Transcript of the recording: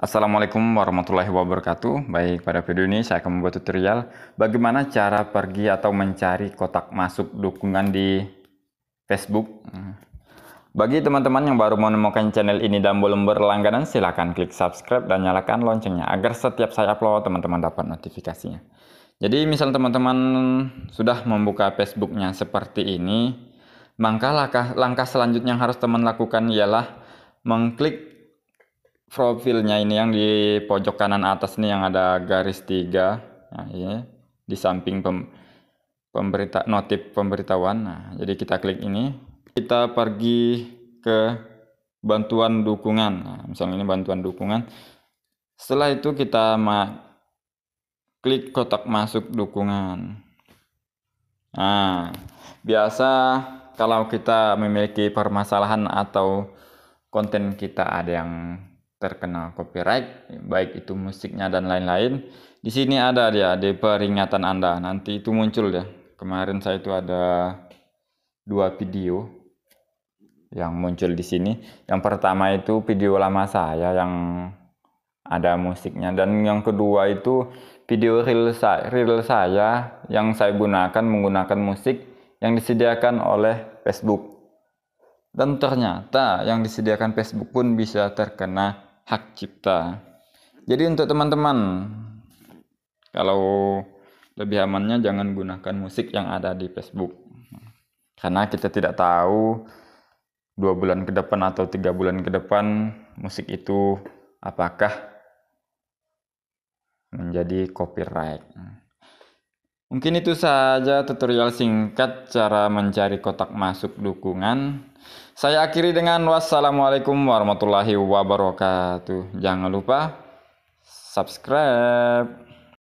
Assalamualaikum warahmatullahi wabarakatuh. Baik, pada video ini saya akan membuat tutorial bagaimana cara pergi atau mencari kotak masuk dukungan di Facebook. Hmm. Bagi teman-teman yang baru menemukan channel ini dan belum berlangganan, silahkan klik subscribe dan nyalakan loncengnya agar setiap saya upload teman-teman dapat notifikasinya. Jadi misal teman-teman sudah membuka Facebooknya seperti ini, maka langkah, langkah selanjutnya yang harus teman lakukan ialah mengklik profilnya ini yang di pojok kanan atas nih yang ada garis tiga nah ini di samping pem, pemberita notif pemberitahuan nah jadi kita klik ini kita pergi ke bantuan dukungan nah, misalnya ini bantuan dukungan setelah itu kita klik kotak masuk dukungan nah biasa kalau kita memiliki permasalahan atau konten kita ada yang terkena copyright, baik itu musiknya dan lain-lain. Di sini ada dia di peringatan Anda. Nanti itu muncul ya. Kemarin saya itu ada dua video yang muncul di sini. Yang pertama itu video lama saya yang ada musiknya dan yang kedua itu video real saya, reel saya yang saya gunakan menggunakan musik yang disediakan oleh Facebook. Dan ternyata yang disediakan Facebook pun bisa terkena hak cipta. Jadi untuk teman-teman kalau lebih amannya jangan gunakan musik yang ada di Facebook. Karena kita tidak tahu dua bulan ke depan atau tiga bulan ke depan musik itu apakah menjadi copyright. Mungkin itu saja tutorial singkat cara mencari kotak masuk dukungan. Saya akhiri dengan wassalamualaikum warahmatullahi wabarakatuh. Jangan lupa subscribe.